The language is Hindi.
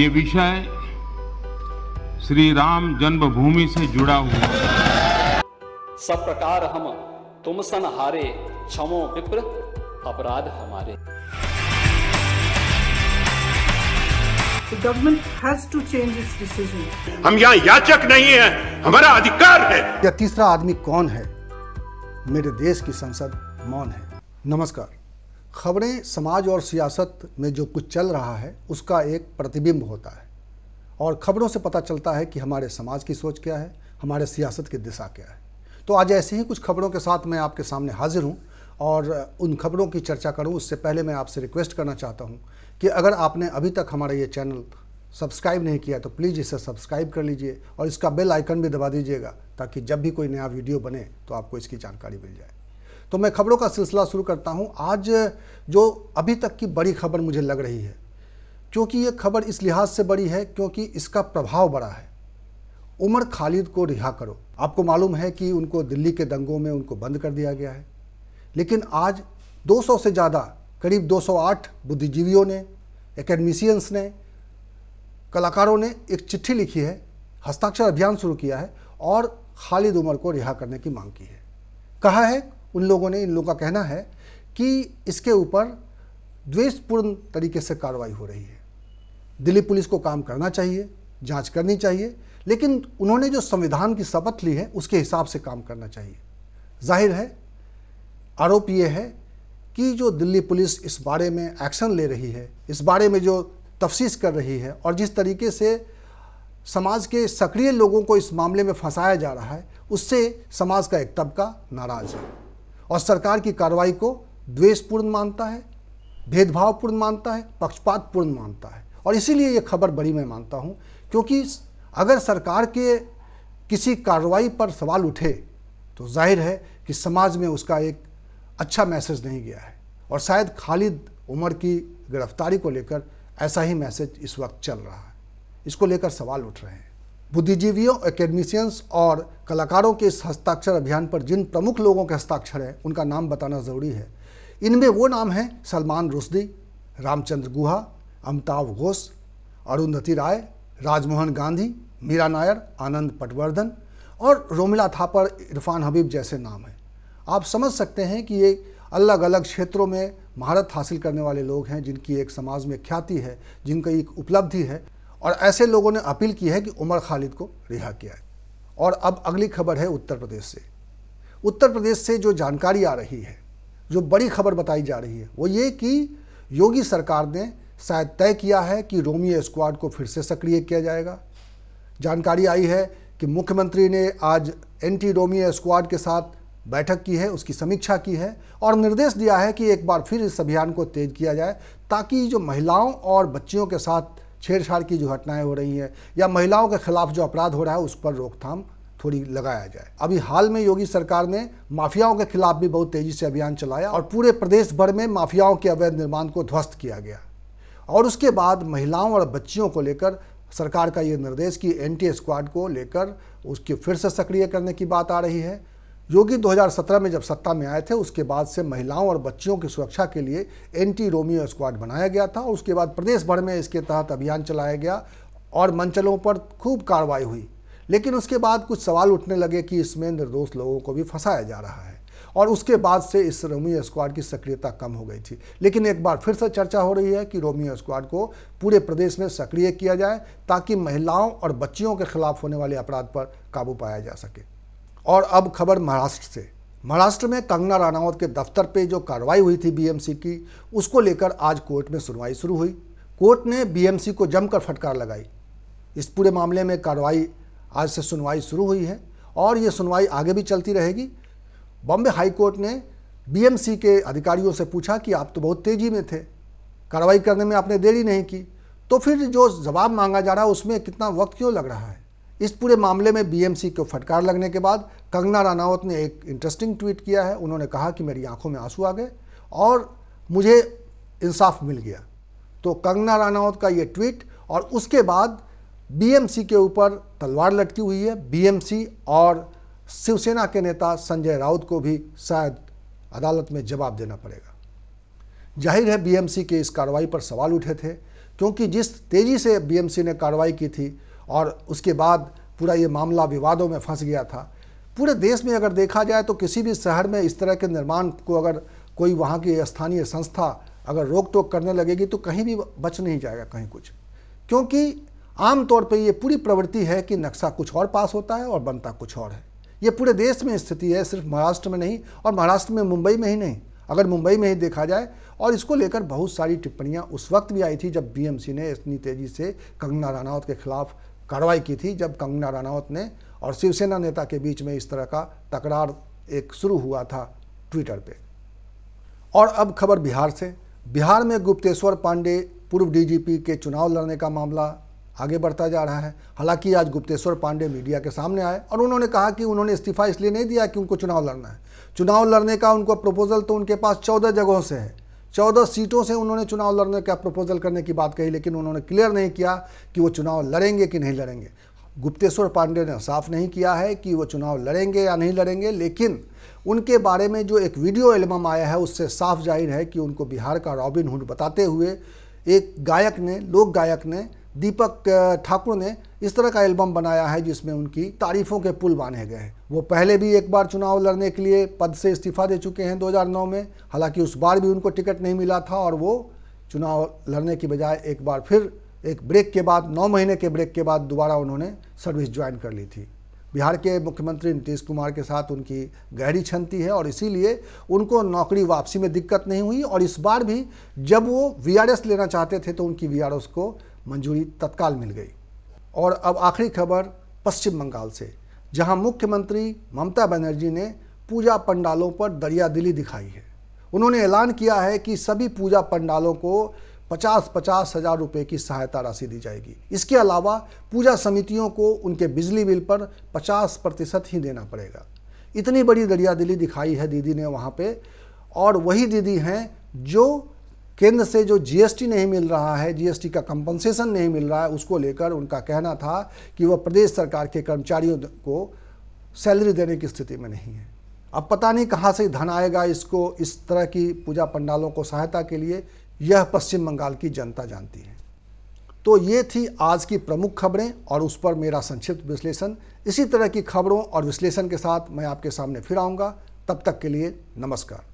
ये विषय श्री राम जन्मभूमि से जुड़ा हुआ सब प्रकार हम तुम सन हारे क्षमो विप्र अपराध हमारे government has to change its decision हम यहाँ याचक नहीं है हमारा अधिकार है या तीसरा आदमी कौन है मेरे देश की संसद मौन है नमस्कार खबरें समाज और सियासत में जो कुछ चल रहा है उसका एक प्रतिबिंब होता है और खबरों से पता चलता है कि हमारे समाज की सोच क्या है हमारे सियासत की दिशा क्या है तो आज ऐसे ही कुछ खबरों के साथ मैं आपके सामने हाजिर हूँ और उन खबरों की चर्चा करूँ उससे पहले मैं आपसे रिक्वेस्ट करना चाहता हूँ कि अगर आपने अभी तक हमारा ये चैनल सब्सक्राइब नहीं किया तो प्लीज़ इसे सब्सक्राइब कर लीजिए और इसका बेल आइकन भी दबा दीजिएगा ताकि जब भी कोई नया वीडियो बने तो आपको इसकी जानकारी मिल जाए तो मैं खबरों का सिलसिला शुरू करता हूँ आज जो अभी तक की बड़ी खबर मुझे लग रही है क्योंकि ये खबर इस लिहाज से बड़ी है क्योंकि इसका प्रभाव बड़ा है उमर खालिद को रिहा करो आपको मालूम है कि उनको दिल्ली के दंगों में उनको बंद कर दिया गया है लेकिन आज 200 से ज़्यादा करीब 208 बुद्धिजीवियों ने एकेडमिशियंस ने कलाकारों ने एक चिट्ठी लिखी है हस्ताक्षर अभियान शुरू किया है और खालिद उमर को रिहा करने की मांग की है कहा है उन लोगों ने इन लोगों का कहना है कि इसके ऊपर द्वेषपूर्ण तरीके से कार्रवाई हो रही है दिल्ली पुलिस को काम करना चाहिए जांच करनी चाहिए लेकिन उन्होंने जो संविधान की शपथ ली है उसके हिसाब से काम करना चाहिए जाहिर है आरोप ये है कि जो दिल्ली पुलिस इस बारे में एक्शन ले रही है इस बारे में जो तफसीस कर रही है और जिस तरीके से समाज के सक्रिय लोगों को इस मामले में फंसाया जा रहा है उससे समाज का एक तबका नाराज़ है और सरकार की कार्रवाई को द्वेषपूर्ण मानता है भेदभावपूर्ण मानता है पक्षपातपूर्ण मानता है और इसीलिए ये खबर बड़ी मैं मानता हूँ क्योंकि अगर सरकार के किसी कार्रवाई पर सवाल उठे तो जाहिर है कि समाज में उसका एक अच्छा मैसेज नहीं गया है और शायद खालिद उमर की गिरफ्तारी को लेकर ऐसा ही मैसेज इस वक्त चल रहा है इसको लेकर सवाल उठ रहे हैं बुद्धिजीवियों एकेडमिशियंस और कलाकारों के इस हस्ताक्षर अभियान पर जिन प्रमुख लोगों के हस्ताक्षर हैं उनका नाम बताना ज़रूरी है इनमें वो नाम हैं सलमान रुश्दी रामचंद्र गुहा अमिताभ घोष अरुंधति राय राजमोहन गांधी मीरा नायर आनंद पटवर्धन और रोमिला थापर इरफान हबीब जैसे नाम हैं आप समझ सकते हैं कि ये अलग अलग क्षेत्रों में महारत हासिल करने वाले लोग हैं जिनकी एक समाज में ख्याति है जिनकी एक उपलब्धि है और ऐसे लोगों ने अपील की है कि उमर खालिद को रिहा किया है और अब अगली खबर है उत्तर प्रदेश से उत्तर प्रदेश से जो जानकारी आ रही है जो बड़ी खबर बताई जा रही है वो ये कि योगी सरकार ने शायद तय किया है कि रोमियो स्क्वाड को फिर से सक्रिय किया जाएगा जानकारी आई है कि मुख्यमंत्री ने आज एंटी रोमियो स्क्वाड के साथ बैठक की है उसकी समीक्षा की है और निर्देश दिया है कि एक बार फिर इस अभियान को तेज किया जाए ताकि जो महिलाओं और बच्चियों के साथ छेड़छाड़ की जो घटनाएं हो रही हैं या महिलाओं के खिलाफ जो अपराध हो रहा है उस पर रोकथाम थोड़ी लगाया जाए अभी हाल में योगी सरकार ने माफियाओं के खिलाफ भी बहुत तेजी से अभियान चलाया और पूरे प्रदेश भर में माफियाओं के अवैध निर्माण को ध्वस्त किया गया और उसके बाद महिलाओं और बच्चियों को लेकर सरकार का ये निर्देश कि एंटी स्क्वाड को लेकर उसके फिर से सक्रिय करने की बात आ रही है योगी 2017 में जब सत्ता में आए थे उसके बाद से महिलाओं और बच्चियों की सुरक्षा के लिए एंटी रोमियो स्क्वाड बनाया गया था और उसके बाद प्रदेश भर में इसके तहत अभियान चलाया गया और मंचलों पर खूब कार्रवाई हुई लेकिन उसके बाद कुछ सवाल उठने लगे कि इसमें निर्दोष लोगों को भी फंसाया जा रहा है और उसके बाद से इस रोमियो स्क्वाड की सक्रियता कम हो गई थी लेकिन एक बार फिर से चर्चा हो रही है कि रोमियो स्क्वाड को पूरे प्रदेश में सक्रिय किया जाए ताकि महिलाओं और बच्चियों के खिलाफ होने वाले अपराध पर काबू पाया जा सके और अब खबर महाराष्ट्र से महाराष्ट्र में कंगना रानावत के दफ्तर पे जो कार्रवाई हुई थी बीएमसी की उसको लेकर आज कोर्ट में सुनवाई शुरू हुई कोर्ट ने बीएमसी को जमकर फटकार लगाई इस पूरे मामले में कार्रवाई आज से सुनवाई शुरू हुई है और ये सुनवाई आगे भी चलती रहेगी बॉम्बे हाई कोर्ट ने बीएमसी के अधिकारियों से पूछा कि आप तो बहुत तेज़ी में थे कार्रवाई करने में आपने देरी नहीं की तो फिर जो जवाब मांगा जा रहा है उसमें कितना वक्त क्यों लग रहा है इस पूरे मामले में बीएमसी को फटकार लगने के बाद कंगना रानावत ने एक इंटरेस्टिंग ट्वीट किया है उन्होंने कहा कि मेरी आंखों में आंसू आ गए और मुझे इंसाफ मिल गया तो कंगना रानावत का ये ट्वीट और उसके बाद बीएमसी के ऊपर तलवार लटकी हुई है बीएमसी और शिवसेना के नेता संजय राउत को भी शायद अदालत में जवाब देना पड़ेगा जाहिर है बीएमसी के इस कार्रवाई पर सवाल उठे थे क्योंकि जिस तेज़ी से बीएमसी ने कार्रवाई की थी और उसके बाद पूरा ये मामला विवादों में फंस गया था पूरे देश में अगर देखा जाए तो किसी भी शहर में इस तरह के निर्माण को अगर कोई वहाँ की स्थानीय संस्था अगर रोक टोक करने लगेगी तो कहीं भी बच नहीं जाएगा कहीं कुछ क्योंकि आमतौर पर ये पूरी प्रवृत्ति है कि नक्शा कुछ और पास होता है और बनता कुछ और है ये पूरे देश में स्थिति है सिर्फ महाराष्ट्र में नहीं और महाराष्ट्र में मुंबई में ही नहीं अगर मुंबई में ही देखा जाए और इसको लेकर बहुत सारी टिप्पणियाँ उस वक्त भी आई थी जब बी ने इतनी तेज़ी से कंगना रानावत के खिलाफ कार्रवाई की थी जब कंगना रनौत ने और शिवसेना नेता के बीच में इस तरह का तकरार एक शुरू हुआ था ट्विटर पे और अब खबर बिहार से बिहार में गुप्तेश्वर पांडे पूर्व डीजीपी के चुनाव लड़ने का मामला आगे बढ़ता जा रहा है हालांकि आज गुप्तेश्वर पांडे मीडिया के सामने आए और उन्होंने कहा कि उन्होंने इस्तीफा इसलिए नहीं दिया कि उनको चुनाव लड़ना है चुनाव लड़ने का उनको प्रपोजल तो उनके पास चौदह जगहों से है चौदह सीटों से उन्होंने चुनाव लड़ने का प्रपोजल करने की बात कही लेकिन उन्होंने क्लियर नहीं किया कि वो चुनाव लड़ेंगे कि नहीं लड़ेंगे गुप्तेश्वर पांडे ने साफ नहीं किया है कि वो चुनाव लड़ेंगे या नहीं लड़ेंगे लेकिन उनके बारे में जो एक वीडियो एल्बम आया है उससे साफ जाहिर है कि उनको बिहार का रॉबिन हुड बताते हुए एक गायक ने लोक गायक ने दीपक ठाकुर ने इस तरह का एल्बम बनाया है जिसमें उनकी तारीफों के पुल बांधे गए हैं वो पहले भी एक बार चुनाव लड़ने के लिए पद से इस्तीफा दे चुके हैं 2009 में हालांकि उस बार भी उनको टिकट नहीं मिला था और वो चुनाव लड़ने की बजाय एक बार फिर एक ब्रेक के बाद नौ महीने के ब्रेक के बाद दोबारा उन्होंने सर्विस ज्वाइन कर ली थी बिहार के मुख्यमंत्री नीतीश कुमार के साथ उनकी गहरी क्षमती है और इसीलिए उनको नौकरी वापसी में दिक्कत नहीं हुई और इस बार भी जब वो वी लेना चाहते थे तो उनकी वी को मंजूरी तत्काल मिल गई और अब आखिरी खबर पश्चिम बंगाल से जहां मुख्यमंत्री ममता बनर्जी ने पूजा पंडालों पर दरिया दिली दिखाई है उन्होंने ऐलान किया है कि सभी पूजा पंडालों को पचास पचास हज़ार रुपये की सहायता राशि दी जाएगी इसके अलावा पूजा समितियों को उनके बिजली बिल पर पचास प्रतिशत ही देना पड़ेगा इतनी बड़ी दरिया दिली दिखाई है दीदी ने वहाँ पे और वही दीदी हैं जो केंद्र से जो जीएसटी नहीं मिल रहा है जीएसटी का कंपनसेशन नहीं मिल रहा है उसको लेकर उनका कहना था कि वह प्रदेश सरकार के कर्मचारियों को सैलरी देने की स्थिति में नहीं है अब पता नहीं कहाँ से धन आएगा इसको इस तरह की पूजा पंडालों को सहायता के लिए यह पश्चिम बंगाल की जनता जानती है तो ये थी आज की प्रमुख खबरें और उस पर मेरा संक्षिप्त विश्लेषण इसी तरह की खबरों और विश्लेषण के साथ मैं आपके सामने फिर आऊँगा तब तक के लिए नमस्कार